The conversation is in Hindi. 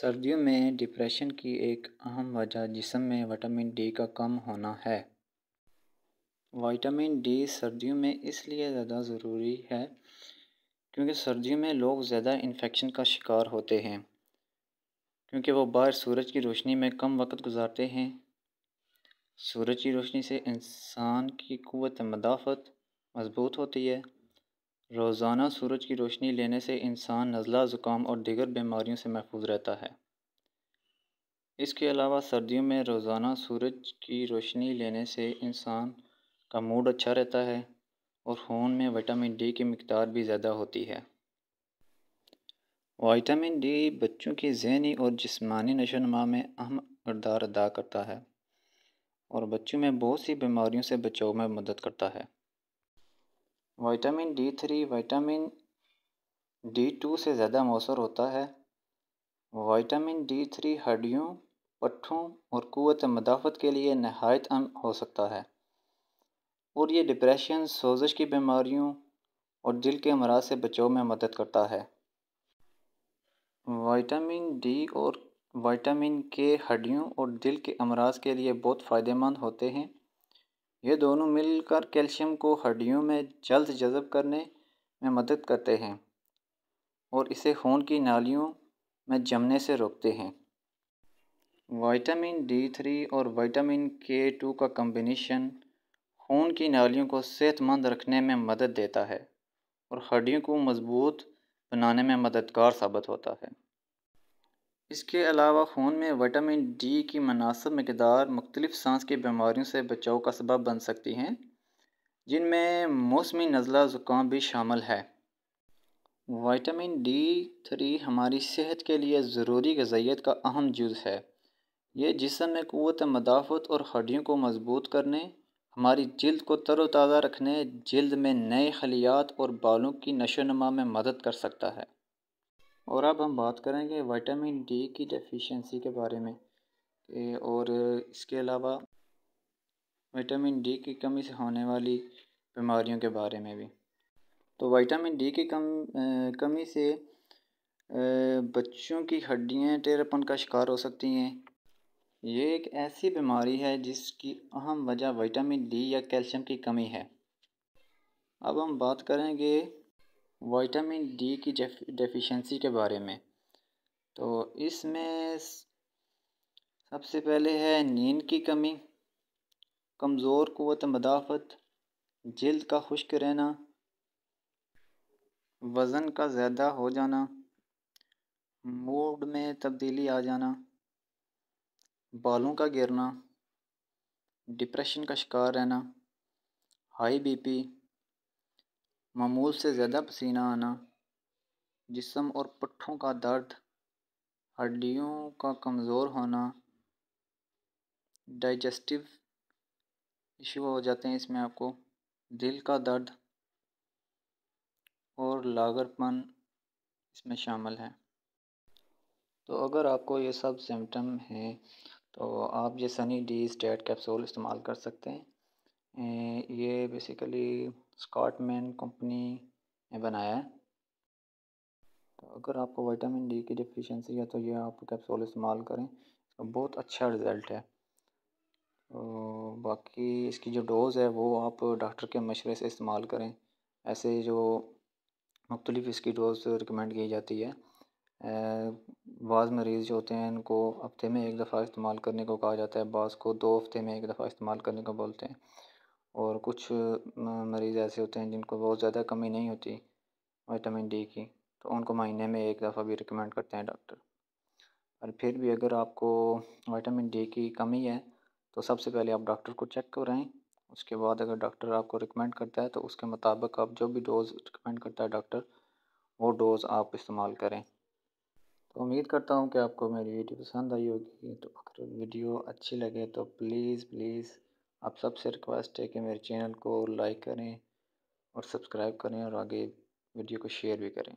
सर्दियों में डिप्रेशन की एक अहम वजह जिसम में विटामिन डी का कम होना है विटामिन डी सर्दियों में इसलिए ज़्यादा ज़रूरी है क्योंकि सर्दियों में लोग ज़्यादा इन्फेक्शन का शिकार होते हैं क्योंकि वो बाहर सूरज की रोशनी में कम वक्त गुजारते हैं सूरज की रोशनी से इंसान की क़वत मदाफ़त मजबूत होती है रोज़ाना सूरज की रोशनी लेने से इंसान नज़ला ज़ुकाम और दिगर बीमारियों से महफूज रहता है इसके अलावा सर्दियों में रोज़ाना सूरज की रोशनी लेने से इंसान का मूड अच्छा रहता है और खून में विटामिन डी की मकदार भी ज़्यादा होती है विटामिन डी बच्चों की जहनी और जिसमानी नशोनमा में अहम किरदार अदा करता है और बच्चों में बहुत सी बीमारियों से बचाव में मदद करता है vitamin D three vitamin D two से ज़्यादा मौसर होता है वाइटामिन डी थ्री हड्डियों पट्ठों और क़वत मदाफ़त के लिए नहायत अम हो सकता है और ये डिप्रेशन सोजश की बीमारियों और दिल के अमराज से बचाव में मदद करता है वाइटामिन डी और वाइटामिन के हड्डियों और दिल के अमराज के लिए बहुत फ़ायदेमंद होते हैं ये दोनों मिलकर कैल्शियम को हड्डियों में जल्द जज़ब करने में मदद करते हैं और इसे खून की नालियों में जमने से रोकते हैं विटामिन डी थ्री और विटामिन के टू का कम्बिनेशन खून की नालियों को सेहतमंद रखने में मदद देता है और हड्डियों को मजबूत बनाने में मददगार साबित होता है इसके अलावा खून में विटामिन डी की मुनासब मकदार मुख्तलिफ़ सांस की बीमारियों से बचाव का सबब बन सकती हैं जिनमें मौसमी नज़ला ज़ुकाम भी शामिल है विटामिन डी थ्री हमारी सेहत के लिए ज़रूरी गजाइत का अहम जुज़ है ये जिसम में क़वत मदाफ़त और हड्डियों को मजबूत करने हमारी जल्द को तरोताज़ा रखने जल्द में नए खलियात और बालों की नशोनमा में मदद कर सकता है और अब हम बात करेंगे विटामिन डी की डेफिशिएंसी के बारे में और इसके अलावा विटामिन डी की कमी से होने वाली बीमारियों के बारे में भी तो विटामिन डी की कम कमी से बच्चों की हड्डियां टेरपन का शिकार हो सकती हैं ये एक ऐसी बीमारी है जिसकी अहम वजह विटामिन डी या कैल्शियम की कमी है अब हम बात करेंगे विटामिन डी की डेफिशिएंसी के बारे में तो इसमें सबसे पहले है नींद की कमी कमज़ोर क़वत मदाफ़त जल्द का खुश्क रहना वज़न का ज़्यादा हो जाना मूड में तब्दीली आ जाना बालों का गिरना डिप्रेशन का शिकार रहना हाई बीपी मामूल से ज़्यादा पसीना आना जिसम और पट्ठों का दर्द हड्डियों का कमज़ोर होना डाइजेस्टिव इशू हो जाते हैं इसमें आपको दिल का दर्द और लागरपन इसमें शामिल है तो अगर आपको ये सब सिम्टम हैं तो आप ये सनी डी स्टेट कैप्सूल इस्तेमाल कर सकते हैं ये बेसिकली स्कॉटमैन कंपनी ने बनाया है तो अगर आपको विटामिन डी की डिफिशेंसी है तो ये आप कैप्सूल इस्तेमाल करें तो बहुत अच्छा रिज़ल्ट है तो बाकी इसकी जो डोज़ है वो आप डॉक्टर के मशवरे से इस्तेमाल करें ऐसे जो मुख्तलिफ इसकी डोज़ रिकमेंड की जाती है बाज़ मरीज़ जो होते हैं इनको हफ्ते में एक दफ़ा इस्तेमाल करने को कहा जाता है बाज़ को दो हफ्ते में एक दफ़ा इस्तेमाल करने को बोलते हैं और कुछ मरीज़ ऐसे होते हैं जिनको बहुत ज़्यादा कमी नहीं होती विटामिन डी की तो उनको महीने में एक दफ़ा भी रिकमेंड करते हैं डॉक्टर और फिर भी अगर आपको विटामिन डी की कमी है तो सबसे पहले आप डॉक्टर को चेक कराएं उसके बाद अगर डॉक्टर आपको रिकमेंड करता है तो उसके मुताबिक आप जो भी डोज़ रिकमेंड करता है डॉक्टर वो डोज़ आप इस्तेमाल करें तो उम्मीद करता हूँ कि आपको मेरी वीडियो पसंद आई होगी तो अगर वीडियो अच्छी लगे तो प्लीज़ प्लीज़ आप सबसे रिक्वेस्ट है कि मेरे चैनल को लाइक करें और सब्सक्राइब करें और आगे वीडियो को शेयर भी करें